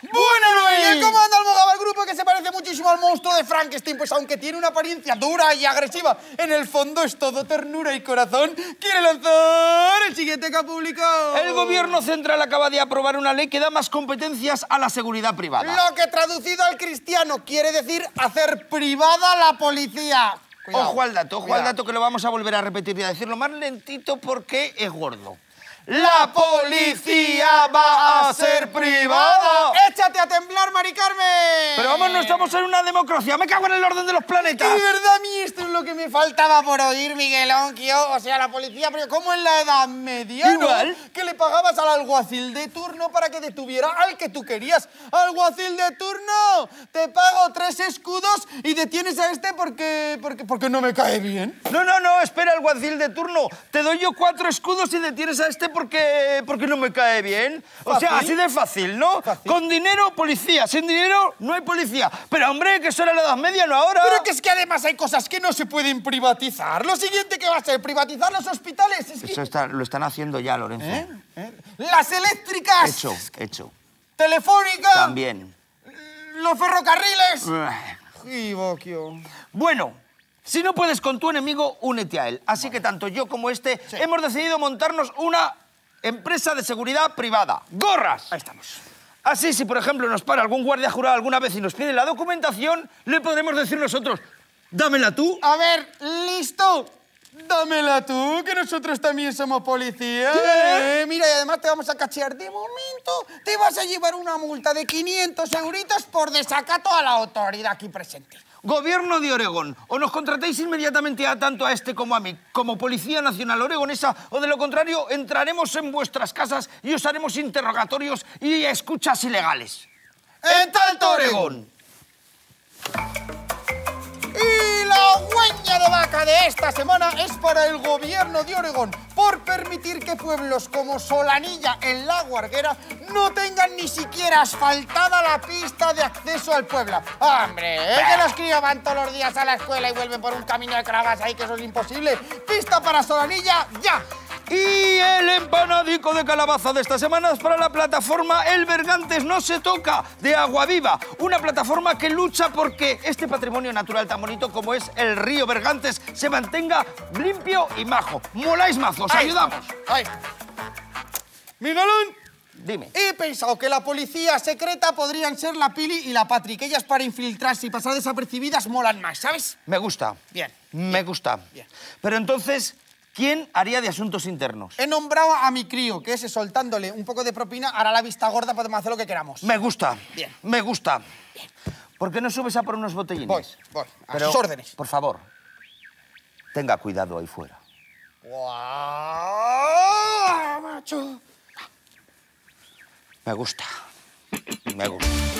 ¡Bueno, Noel! el comando Almogaba el grupo que se parece muchísimo al monstruo de Frankenstein? Pues aunque tiene una apariencia dura y agresiva, en el fondo es todo ternura y corazón. ¿Quiere lanzar el siguiente que ha publicado? El gobierno central acaba de aprobar una ley que da más competencias a la seguridad privada. Lo que traducido al cristiano quiere decir hacer privada la policía. ojo al dato, ojo al dato que lo vamos a volver a repetir y a decirlo más lentito porque es gordo. La policía va a ser privada. ¡Eh! a temblar, Mari Carmen! Pero vamos, no estamos en una democracia. ¡Me cago en el orden de los planetas! De verdad, a mí esto es lo que me faltaba por oír, Miguelón, Que O sea, la policía, pero como en la Edad Media, Que le pagabas al alguacil de turno para que detuviera al que tú querías. ¡Alguacil de turno! Te pago tres escudos y detienes a este porque, porque, porque no me cae bien. No, no, no, espera, alguacil de turno. Te doy yo cuatro escudos y detienes a este porque, porque no me cae bien. O sea, así de fácil, ¿no? Con dinero dinero, policía. Sin dinero, no hay policía. Pero, hombre, que eso era la edad media, no ahora. Pero que es que además hay cosas que no se pueden privatizar. Lo siguiente que va a ser privatizar los hospitales. Eso está, lo están haciendo ya, Lorenzo. ¿Eh? ¿Eh? Las eléctricas. Hecho, hecho. Telefónica. También. Los ferrocarriles. bueno, si no puedes con tu enemigo, únete a él. Así que tanto yo como este hemos decidido montarnos una empresa de seguridad privada. ¡Gorras! Ahí estamos. Así, ah, si por ejemplo nos para algún guardia jurado alguna vez y nos pide la documentación, le podemos decir nosotros, dámela tú. A ver, listo. Dámela tú, que nosotros también somos policías. Eh, mira, y además te vamos a cachear. De momento te vas a llevar una multa de 500 euritos por desacato a la autoridad aquí presente. Gobierno de Oregón, o nos contratéis inmediatamente a tanto a este como a mí, como Policía Nacional Oregonesa, o de lo contrario entraremos en vuestras casas y os haremos interrogatorios y escuchas ilegales. ¡En tanto Oregón! esta semana es para el gobierno de Oregón por permitir que pueblos como Solanilla en la Guarguera no tengan ni siquiera asfaltada la pista de acceso al pueblo. ¡Hombre! ¿eh? Que los críos van todos los días a la escuela y vuelven por un camino de cravas ahí que eso es imposible. ¡Pista para Solanilla ya! Y el empanadico de calabaza de esta semana es para la plataforma El Bergantes No Se Toca, de Agua Viva. Una plataforma que lucha porque este patrimonio natural tan bonito como es el río Bergantes se mantenga limpio y majo. Moláis mazos, ayudamos. Ay. Miguelón, Dime. He pensado que la policía secreta podrían ser la Pili y la Patrick. Ellas para infiltrarse y pasar desapercibidas molan más, ¿sabes? Me gusta. Bien. Me gusta. Bien. Pero entonces, ¿Quién haría de asuntos internos? He nombrado a mi crío, que ese soltándole un poco de propina hará la vista gorda, podemos hacer lo que queramos. Me gusta. Bien. Me gusta. Bien. ¿Por qué no subes a por unos botellines? Voy, voy. A órdenes. Por favor, tenga cuidado ahí fuera. ¡Guau, macho! Me gusta. Me gusta.